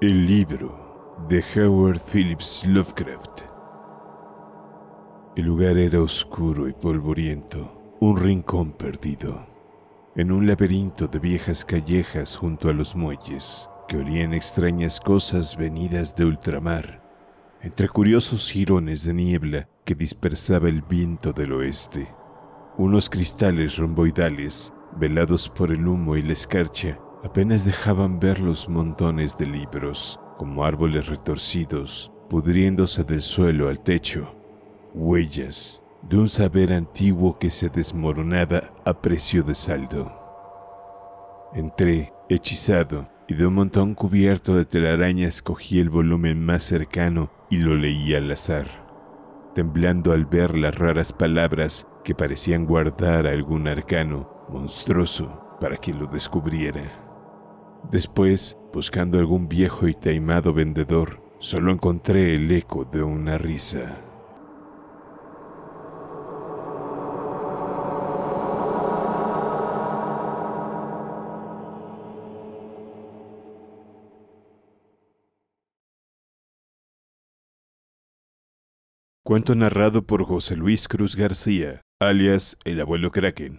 El libro de Howard Phillips Lovecraft. El lugar era oscuro y polvoriento, un rincón perdido, en un laberinto de viejas callejas junto a los muelles, que olían extrañas cosas venidas de ultramar, entre curiosos jirones de niebla que dispersaba el viento del oeste. Unos cristales romboidales, velados por el humo y la escarcha, Apenas dejaban ver los montones de libros, como árboles retorcidos, pudriéndose del suelo al techo. Huellas de un saber antiguo que se desmoronaba a precio de saldo. Entré, hechizado, y de un montón cubierto de telarañas cogí el volumen más cercano y lo leí al azar temblando al ver las raras palabras que parecían guardar algún arcano monstruoso para quien lo descubriera. Después, buscando algún viejo y taimado vendedor, solo encontré el eco de una risa. Cuento narrado por José Luis Cruz García, alias El Abuelo Kraken,